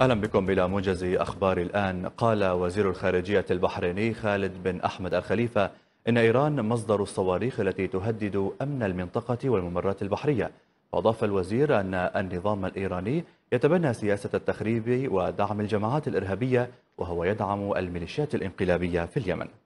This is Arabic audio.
أهلا بكم إلى موجز أخبار الآن قال وزير الخارجية البحريني خالد بن أحمد الخليفة إن إيران مصدر الصواريخ التي تهدد أمن المنطقة والممرات البحرية وأضاف الوزير أن النظام الإيراني يتبنى سياسة التخريب ودعم الجماعات الإرهابية وهو يدعم الميليشيات الانقلابية في اليمن